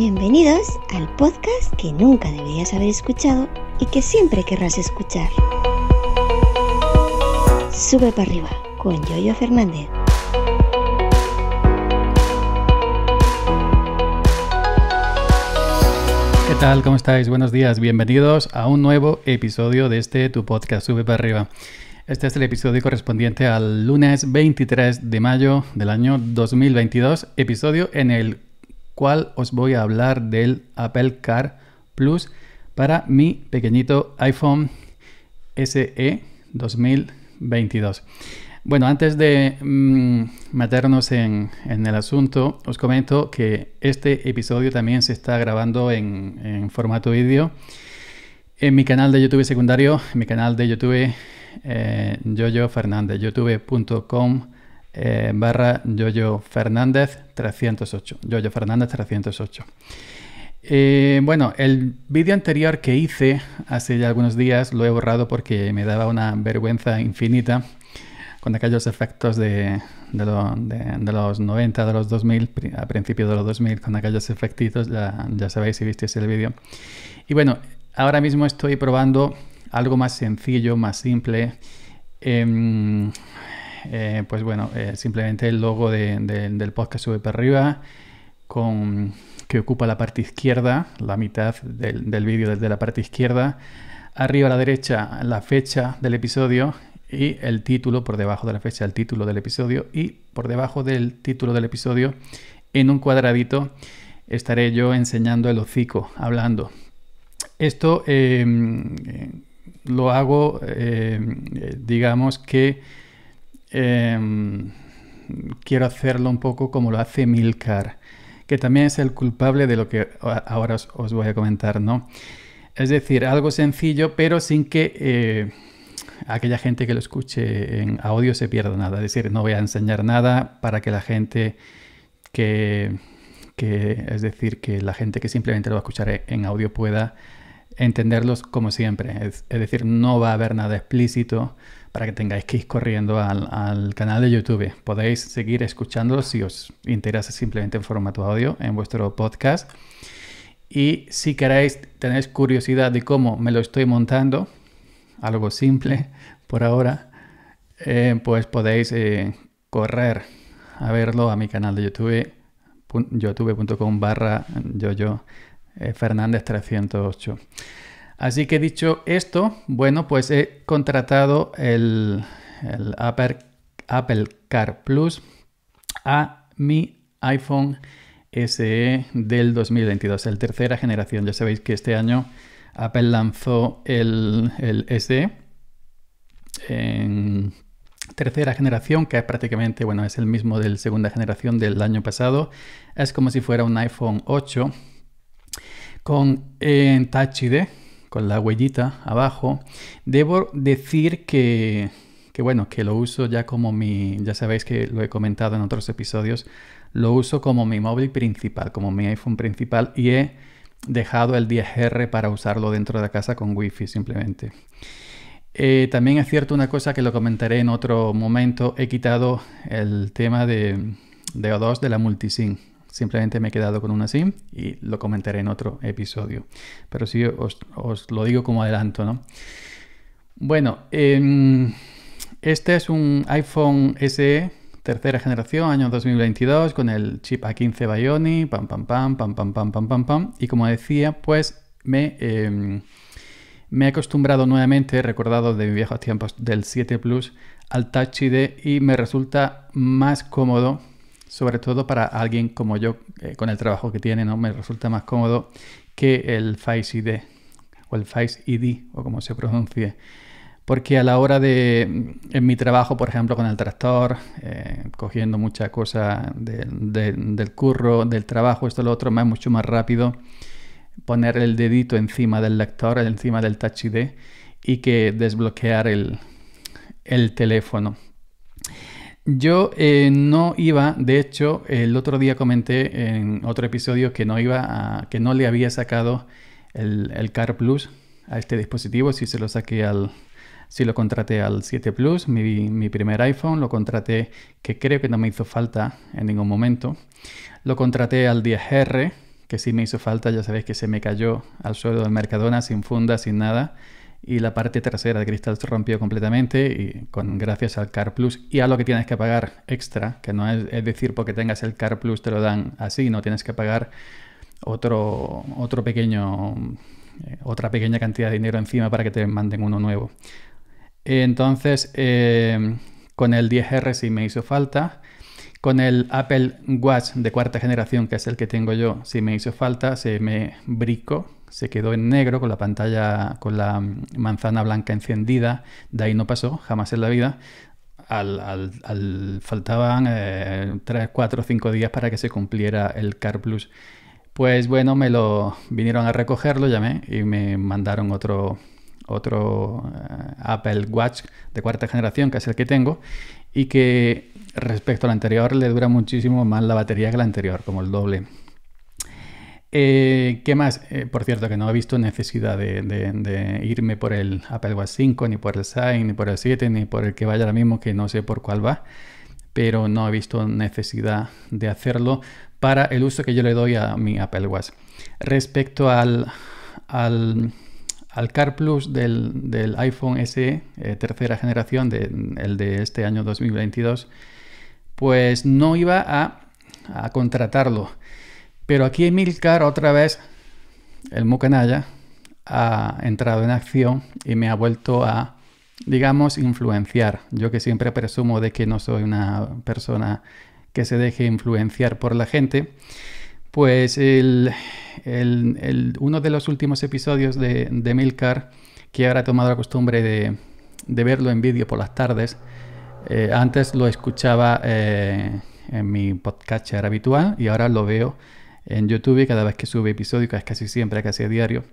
Bienvenidos al podcast que nunca deberías haber escuchado y que siempre querrás escuchar. Sube para arriba con Yoyo Fernández. ¿Qué tal? ¿Cómo estáis? Buenos días. Bienvenidos a un nuevo episodio de este Tu Podcast Sube para arriba. Este es el episodio correspondiente al lunes 23 de mayo del año 2022, episodio en el cual os voy a hablar del Apple Car Plus para mi pequeñito iPhone SE 2022. Bueno, antes de mm, meternos en, el asunto, os comento que este episodio también se está grabando en, formato vídeo en mi canal de YouTube secundario, en mi canal de YouTube eh, youtube.com eh, barra Yoyo Fernández 308. Yoyo Fernández 308. bueno, el vídeo anterior que hice hace ya algunos días lo he borrado porque me daba una vergüenza infinita con aquellos efectos de, los 90, de los 2000, a principios de los 2000, con aquellos efectitos, ya, sabéis si visteis el vídeo. Y bueno, ahora mismo estoy probando algo más sencillo, más simple. Em, eh, pues bueno, eh, simplemente el logo del podcast sube para arriba, con, que ocupa la parte izquierda, la mitad del, vídeo desde la parte izquierda, arriba a la derecha la fecha del episodio y el título por debajo de la fecha, el título del episodio y por debajo del título del episodio en un cuadradito estaré yo enseñando el hocico, hablando. Esto em, eh, lo hago, em, digamos que Em, quiero hacerlo un poco como lo hace Milcar, que también es el culpable de lo que ahora os, voy a comentar, ¿no? Es decir, algo sencillo, pero sin que eh, aquella gente que lo escuche en audio se pierda nada. Es decir, no voy a enseñar nada para que la gente que, que es decir, que la gente que simplemente lo va a escuchar en audio pueda entenderlos como siempre. Es, decir, no va a haber nada explícito para que tengáis que ir corriendo al, canal de YouTube. Podéis seguir escuchándolos si os interesa simplemente en formato audio en vuestro podcast. Y si queréis, tenéis curiosidad de cómo me lo estoy montando, algo simple por ahora, eh, pues podéis eh, correr a verlo a mi canal de YouTube youtube.com barra yoyo eh, Fernández 308. Así que dicho esto, bueno, pues he contratado el, Apple, Car Plus a mi iPhone SE del 2022, el tercera generación. Ya sabéis que este año Apple lanzó el, el SE en tercera generación, que es prácticamente, bueno, es el mismo del segunda generación del año pasado. Es como si fuera un iPhone 8 con e en Touch ID, con la huellita abajo, debo decir que, que, bueno, que lo uso ya como mi, ya sabéis que lo he comentado en otros episodios, lo uso como mi móvil principal, como mi iPhone principal y he dejado el 10R para usarlo dentro de la casa con Wi-Fi simplemente. Eh, también es cierto una cosa que lo comentaré en otro momento, he quitado el tema de, de O2 de la multisim Simplemente me he quedado con una SIM y lo comentaré en otro episodio. Pero sí os, lo digo como adelanto, ¿no? Bueno, em, este es un iPhone SE tercera generación, año 2022, con el chip A15 Bionic. pam, pam, pam, pam, pam, pam, pam, pam, pam. Y como decía, pues me, em, me he acostumbrado nuevamente, recordado de mis viejos tiempos del 7 Plus al Touch ID y me resulta más cómodo sobre todo para alguien como yo, eh, con el trabajo que tiene, ¿no? Me resulta más cómodo que el Face ID o el Face ID o como se pronuncie. Porque a la hora de, en mi trabajo, por ejemplo, con el tractor, eh, cogiendo muchas cosas del curro, del trabajo, esto, lo otro, es mucho más rápido poner el dedito encima del lector, encima del Touch ID y que desbloquear el teléfono. Yo eh, no iba, de hecho, el otro día comenté en otro episodio que no iba que no le había sacado el, Car Plus a este dispositivo. Si se lo saqué al, si lo contraté al 7 Plus, mi, mi primer iPhone, lo contraté que creo que no me hizo falta en ningún momento. Lo contraté al 10R, que sí me hizo falta, ya sabéis que se me cayó al suelo del Mercadona sin funda, sin nada y la parte trasera de cristal se rompió completamente y con gracias al Car Plus y a lo que tienes que pagar extra, que no es, decir porque tengas el Car Plus te lo dan así, no tienes que pagar otro, otro pequeño, eh, otra pequeña cantidad de dinero encima para que te manden uno nuevo. Entonces, eh, con el 10R sí me hizo falta. Con el Apple Watch de cuarta generación, que es el que tengo yo, si me hizo falta, se me bricó, se quedó en negro con la pantalla, con la manzana blanca encendida. De ahí no pasó, jamás en la vida. Al, faltaban 3, 4, 5 días para que se cumpliera el Car Plus. Pues bueno, me lo vinieron a recoger, lo llamé y me mandaron otro, otro eh, Apple Watch de cuarta generación, que es el que tengo, y que respecto al anterior, le dura muchísimo más la batería que la anterior, como el doble. Eh, ¿Qué más? Eh, por cierto, que no he visto necesidad de, irme por el Apple Watch 5, ni por el 6, ni por el 7, ni por el que vaya ahora mismo, que no sé por cuál va, pero no he visto necesidad de hacerlo para el uso que yo le doy a mi Apple Watch. Respecto al, al, Car Plus del, iPhone SE, eh, tercera generación, el de este año 2022, pues no iba a, contratarlo. Pero aquí en Milcar otra vez, el Mucanaya, ha entrado en acción y me ha vuelto a, digamos, influenciar. Yo que siempre presumo de que no soy una persona que se deje influenciar por la gente, pues uno de los últimos episodios de, Milcar, que ahora he tomado la costumbre de, de verlo en vídeo por las tardes, eh, antes lo escuchaba eh, en mi era habitual y ahora lo veo en YouTube cada vez que sube episodio, casi siempre, casi a diario,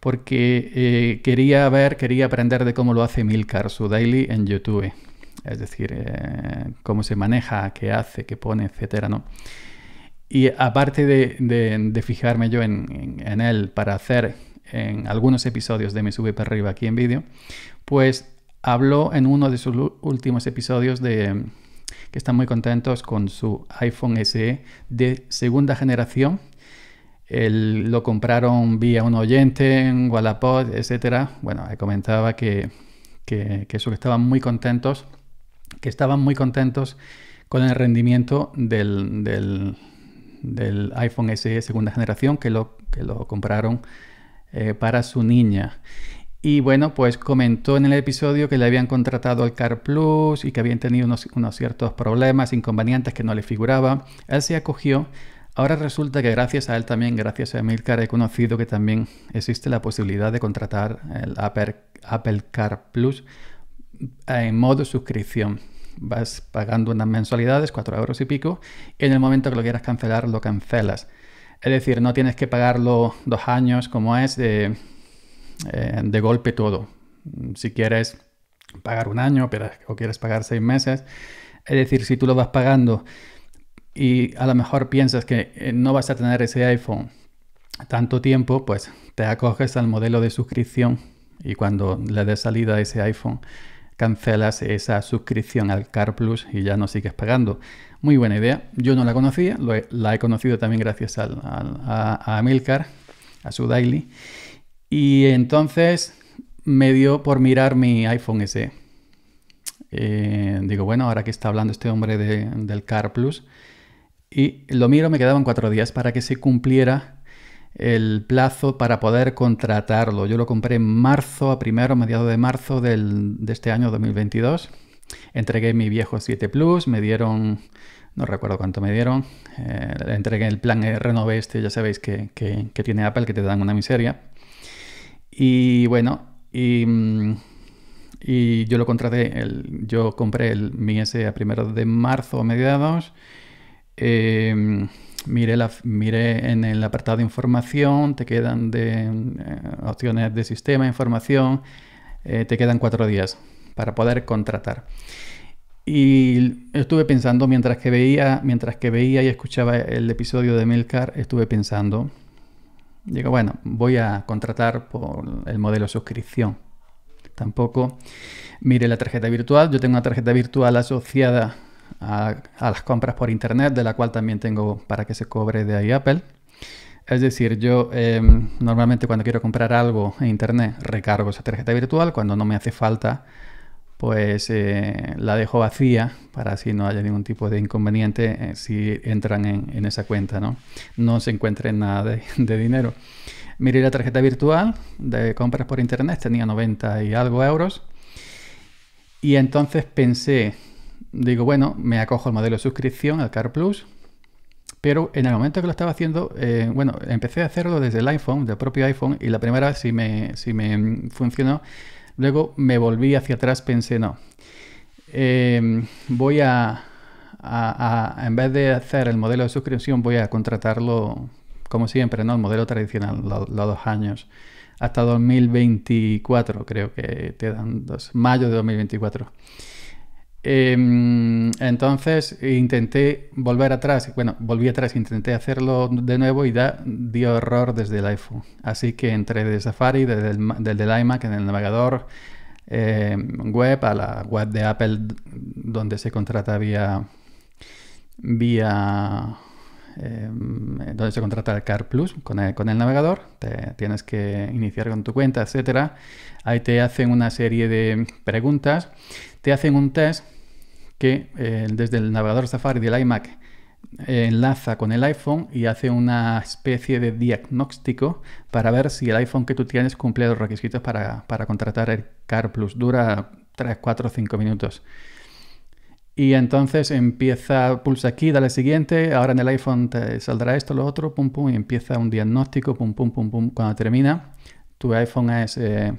porque eh, quería ver, quería aprender de cómo lo hace Milcar, su daily en YouTube. Es decir, cómo se maneja, qué hace, qué pone, etcétera, ¿no? Y aparte de, fijarme yo en, en, él para hacer en algunos episodios de Me Sube para Arriba aquí en vídeo, pues habló en uno de sus últimos episodios de em, que están muy contentos con su iPhone SE de segunda generación. lo compraron vía un oyente en Wallapod, etc. Bueno, comentaba que, que, estaban muy contentos, que estaban muy contentos con el rendimiento del, iPhone SE segunda generación, que lo, que lo compraron eh, para su niña. Y bueno, pues comentó en el episodio que le habían contratado al Car Plus y que habían tenido unos, ciertos problemas, inconvenientes que no le figuraba. Él se acogió. Ahora resulta que gracias a él también, gracias a Emilcar, he conocido que también existe la posibilidad de contratar el Apple, Car Plus en modo suscripción vas pagando unas mensualidades, 4 euros y pico, y en el momento que lo quieras cancelar, lo cancelas. Es decir, no tienes que pagarlo dos años como es, de... Eh, de golpe todo. Si quieres pagar un año pero, o quieres pagar seis meses, es decir, si tú lo vas pagando y a lo mejor piensas que eh, no vas a tener ese iPhone tanto tiempo, pues te acoges al modelo de suscripción y cuando le des salida a ese iPhone cancelas esa suscripción al Car Plus y ya no sigues pagando. Muy buena idea. Yo no la conocía, la he conocido también gracias al, a, a Milcar, a su daily. Y entonces me dio por mirar mi iPhone SE. Eh, digo, bueno, ahora que está hablando este hombre del Car Plus. Y lo miro, me quedaban cuatro días para que se cumpliera el plazo para poder contratarlo. Yo lo compré en marzo, a primero, mediados de marzo de este año 2022. Entregué mi viejo 7 Plus, me dieron, no recuerdo cuánto me dieron, eh, entregué el plan renové este, ya sabéis que tiene Apple, que te dan una miseria. Y bueno, mm, y, yo lo contraté, el, yo compré el, mi S a primeros de marzo a mediados. Em, miré, en el apartado de información, te quedan de eh, opciones de sistema, información, eh, te quedan cuatro días para poder contratar. Y estuve pensando mientras que veía, mientras que veía y escuchaba el episodio de Milcar, estuve pensando Digo, bueno, voy a contratar por el modelo suscripción. Tampoco mire la tarjeta virtual. Yo tengo una tarjeta virtual asociada a, las compras por internet, de la cual también tengo para que se cobre de ahí Apple. Es decir, yo em, normalmente cuando quiero comprar algo en internet recargo esa tarjeta virtual. Cuando no me hace falta, pues eh, la dejo vacía para así no haya ningún tipo de inconveniente eh, si entran en, esa cuenta, ¿no? No se encuentren nada de, dinero. Miré la tarjeta virtual de compras por internet, tenía 90 y algo euros. Y entonces pensé, digo, bueno, me acojo al modelo de suscripción, al Car Plus. Pero en el momento que lo estaba haciendo, eh, bueno, empecé a hacerlo desde el iPhone, del propio iPhone, y la primera vez sí me, si me mm, funcionó Luego me volví hacia atrás, pensé, no, eh, voy a, en vez de hacer el modelo de suscripción, voy a contratarlo como siempre, ¿no? El modelo tradicional, los, dos años. Hasta 2024, creo que te dan dos, mayo de 2024. Em, entonces intenté volver atrás, bueno, volví atrás, intenté hacerlo de nuevo y da, dio error desde el iPhone. Así que entré de Safari, desde el, iMac, en el navegador em, web, a la web de Apple donde se contrata vía, vía donde em, se contrata el Car Plus con el, navegador, tienes que iniciar con tu cuenta, etcétera. Ahí te hacen una serie de preguntas, te hacen un test que eh, desde el navegador Safari del iMac enlaza con el iPhone y hace una especie de diagnóstico para ver si el iPhone que tú tienes cumple los requisitos para, para contratar el Car Plus. Dura 3, 4, 5 minutos. Y entonces empieza, pulsa aquí, dale siguiente, ahora en el iPhone te saldrá esto, lo otro, pum, pum, y empieza un diagnóstico, pum, pum, pum, pum. Cuando termina, tu iPhone es, eh,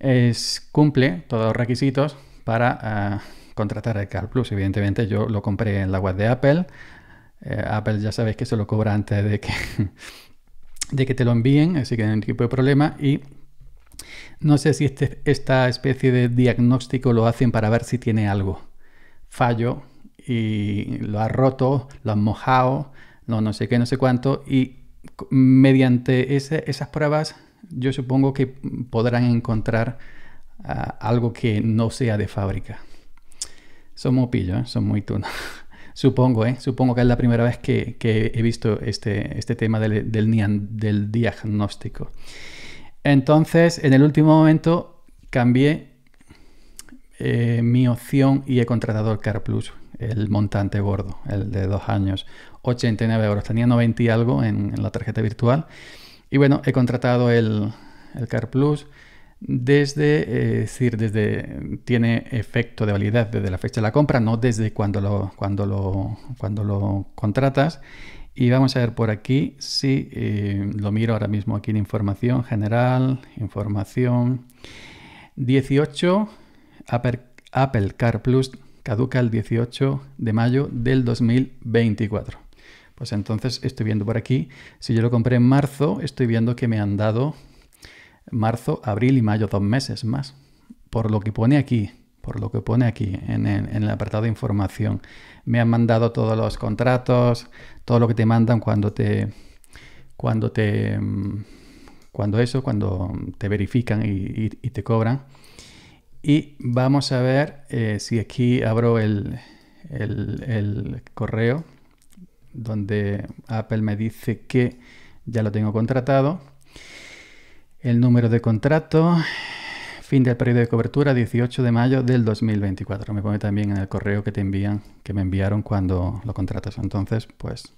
es cumple todos los requisitos para eh, contratar el Car Plus. Evidentemente yo lo compré en la web de Apple. Eh, Apple ya sabéis que se lo cobra antes de que, te lo envíen, así que no hay ningún tipo de problema. Y no sé si este, esta especie de diagnóstico lo hacen para ver si tiene algo fallo y lo ha roto, lo ha mojado, no, no sé qué, no sé cuánto. Y mediante esas pruebas yo supongo que podrán encontrar ah, algo que no sea de fábrica. Son muy pillos, ¿eh? son muy tunos. Supongo, ¿eh? Supongo que es la primera vez que, he visto este, este tema del, diagnóstico. Entonces, en el último momento cambié eh, mi opción y he contratado el Car Plus, el montante gordo, el de dos años, 89 euros. Tenía 90 y algo en, la tarjeta virtual. Y bueno, he contratado el, Car Plus desde, eh, decir, desde, tiene efecto de validez desde la fecha de la compra, no desde cuando lo, cuando lo, cuando lo contratas. Y vamos a ver por aquí si eh, lo miro ahora mismo aquí en información general, información 18. Apple Car Plus caduca el 18 de mayo del 2024. Pues entonces estoy viendo por aquí, si yo lo compré en marzo, estoy viendo que me han dado marzo, abril y mayo, dos meses más. Por lo que pone aquí, por lo que pone aquí en el, apartado de información. Me han mandado todos los contratos, todo lo que te mandan cuando te. cuando te. Mm, cuando eso, cuando te verifican y te cobran. Y vamos a ver eh, si aquí abro el, correo donde Apple me dice que ya lo tengo contratado. El número de contrato, fin del periodo de cobertura 18 de mayo del 2024. Me pone también en el correo que te envían, que me enviaron cuando lo contratas. Entonces, pues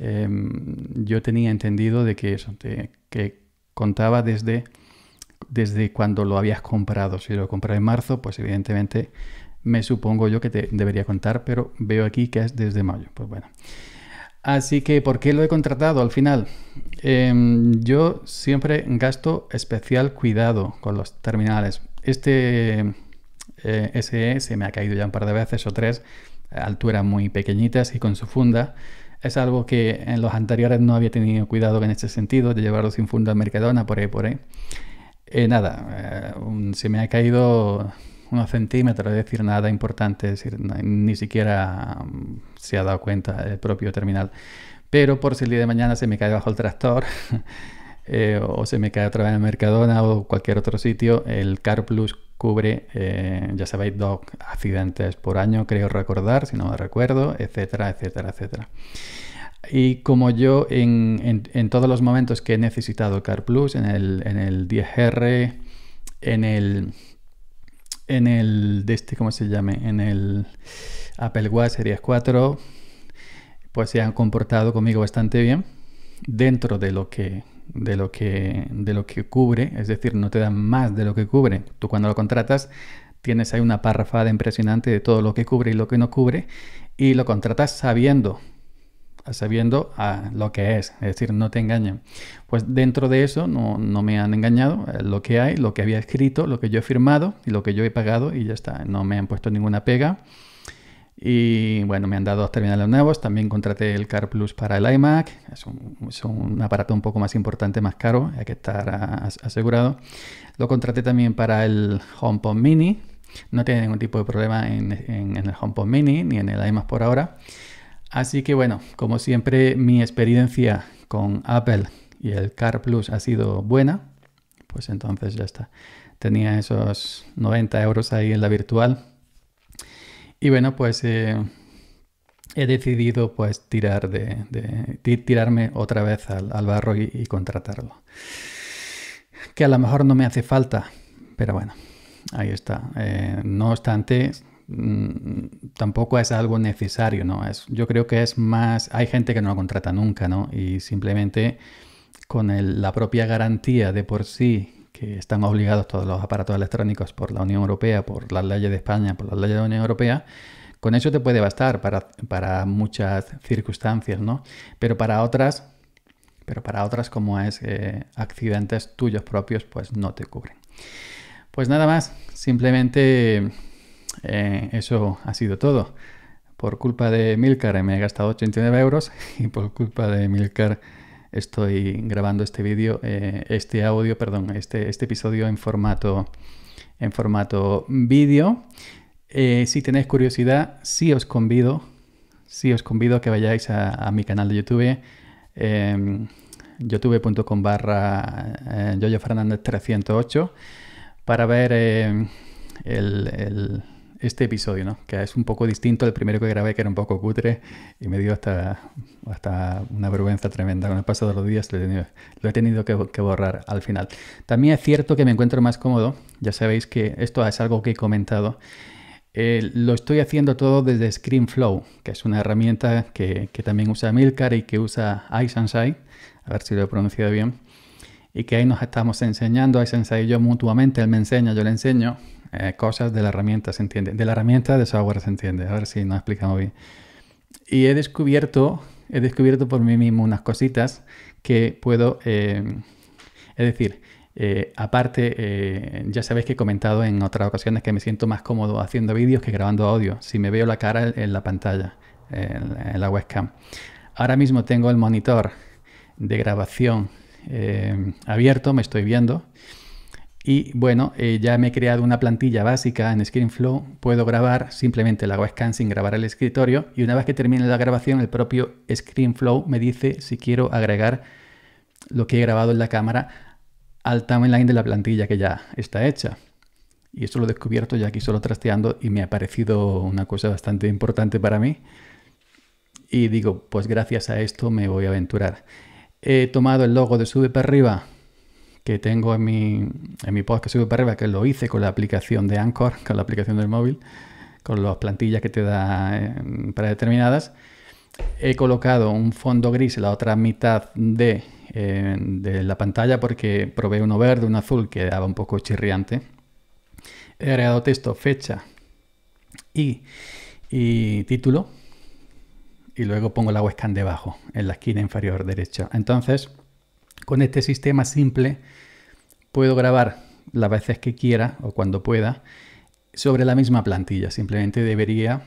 em, yo tenía entendido de que eso, de, que contaba desde desde cuando lo habías comprado. Si lo compré en marzo, pues evidentemente me supongo yo que te debería contar, pero veo aquí que es desde mayo. Pues bueno. Así que, ¿por qué lo he contratado al final? Em, yo siempre gasto especial cuidado con los terminales. Este eh, SE se me ha caído ya un par de veces o tres, alturas muy pequeñitas y con su funda. Es algo que en los anteriores no había tenido cuidado en este sentido, de llevarlo sin funda al Mercadona, por ahí, por ahí. Eh, nada, eh, se me ha caído unos centímetros, es decir, nada importante, decir, ni siquiera mm, se ha dado cuenta el propio terminal. Pero por si el día de mañana se me cae bajo el tractor eh, o se me cae otra vez en Mercadona o cualquier otro sitio, el CarPlus cubre, ya sabéis, dos accidentes por año, creo recordar, si no recuerdo, etcétera, etcétera, etcétera. Y como yo en, en, todos los momentos que he necesitado Car Plus, en el, en el 10R, en el en el de este, ¿cómo se llame? En el Apple Watch Series 4, pues se han comportado conmigo bastante bien dentro de lo que de lo que de lo que cubre, es decir, no te dan más de lo que cubre. Tú cuando lo contratas tienes ahí una parrafada impresionante de todo lo que cubre y lo que no cubre y lo contratas sabiendo sabiendo a lo que es, es decir, no te engañen Pues dentro de eso no, me han engañado, eh, lo que hay, lo que había escrito, lo que yo he firmado y lo que yo he pagado y ya está, no me han puesto ninguna pega. Y bueno, me han dado terminales nuevos, también contraté el Car Plus para el iMac, es un, aparato un poco más importante, más caro, hay que estar asegurado. Lo contraté también para el HomePod Mini, no tiene ningún tipo de problema en, en el HomePod Mini ni en el iMac por ahora. Así que bueno, como siempre mi experiencia con Apple y el Car Plus ha sido buena, pues entonces ya está. Tenía esos 90 euros ahí en la virtual. Y bueno, pues eh, he decidido pues tirar de, tirarme otra vez al, barro y, contratarlo. Que a lo mejor no me hace falta, pero bueno, ahí está. Eh, no obstante, Mm, tampoco es algo necesario, ¿no? Es, yo creo que es más, hay gente que no lo contrata nunca, ¿no? Y simplemente con la propia garantía de por sí que están obligados todos los aparatos electrónicos por la Unión Europea, por las leyes de España, por las leyes de la Unión Europea, con eso te puede bastar para, para muchas circunstancias, ¿no? Pero para otras, pero para otras como es eh, accidentes tuyos propios, pues no te cubren. Pues nada más, simplemente eh, eso ha sido todo. Por culpa de Milcar me he gastado 89 euros y por culpa de Milcar estoy grabando este vídeo, eh, este audio, perdón, este, este episodio en formato, en formato vídeo. Eh, si tenéis curiosidad, sí os convido, si os convido a que vayáis a, mi canal de YouTube, em, youtube.com barra Yoyo 308, para ver em, el este episodio, ¿no? Que es un poco distinto al primero que grabé, que era un poco cutre y me dio hasta, hasta una vergüenza tremenda. Con el paso de los días lo he tenido, que, borrar al final. También es cierto que me encuentro más cómodo. Ya sabéis que esto es algo que he comentado. Eh, lo estoy haciendo todo desde ScreenFlow, que es una herramienta que, también usa Milcar y que usa iSensei. A ver si lo he pronunciado bien. Y que ahí nos estamos enseñando, iSensei y yo mutuamente. Él me enseña, yo le enseño eh, cosas de la herramienta, ¿se entiende? De la herramienta de software, ¿se entiende? A ver si nos explicamos bien. Y he descubierto, he descubierto por mí mismo unas cositas que puedo, eh, es decir, eh, aparte, ya sabéis que he comentado en otras ocasiones que me siento más cómodo haciendo vídeos que grabando audio, si me veo la cara en la pantalla, en, la webcam. Ahora mismo tengo el monitor de grabación abierto, me estoy viendo, y bueno, eh, ya me he creado una plantilla básica en ScreenFlow, puedo grabar simplemente la Scan sin grabar el escritorio y una vez que termine la grabación el propio ScreenFlow me dice si quiero agregar lo que he grabado en la cámara al timeline de la plantilla que ya está hecha. Y esto lo he descubierto ya aquí solo trasteando y me ha parecido una cosa bastante importante para mí. Y digo, pues gracias a esto me voy a aventurar. He tomado el logo de Sube para arriba que tengo en mi, en mi podcast Sube para arriba, que lo hice con la aplicación de Anchor, con la aplicación del móvil, con las plantillas que te da eh, predeterminadas. He colocado un fondo gris en la otra mitad de, eh, la pantalla porque probé uno verde, un azul que daba un poco chirriante. He agregado texto, fecha y, título. Y luego pongo la webcam debajo, en la esquina inferior derecha. Entonces, con este sistema simple puedo grabar las veces que quiera o cuando pueda sobre la misma plantilla. Simplemente debería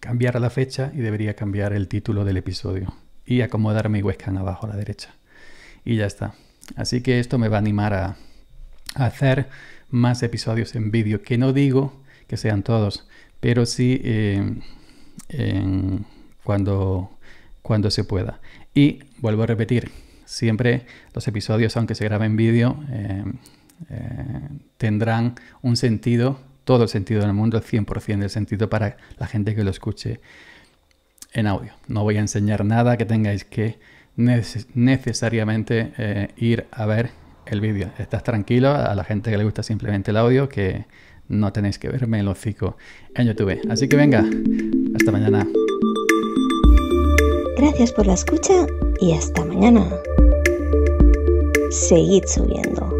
cambiar la fecha y debería cambiar el título del episodio y acomodar mi huescan abajo a la derecha. Y ya está. Así que esto me va a animar a, hacer más episodios en vídeo, que no digo que sean todos, pero sí eh, cuando, cuando se pueda. Y vuelvo a repetir, Siempre los episodios, aunque se graben en vídeo, eh, eh, tendrán un sentido, todo el sentido del mundo, el 100% del sentido para la gente que lo escuche en audio. No voy a enseñar nada que tengáis que necesariamente eh, ir a ver el vídeo. Estás tranquilo, a la gente que le gusta simplemente el audio, que no tenéis que verme el hocico en YouTube. Así que venga, hasta mañana. Gracias por la escucha y hasta mañana. 意续努咯。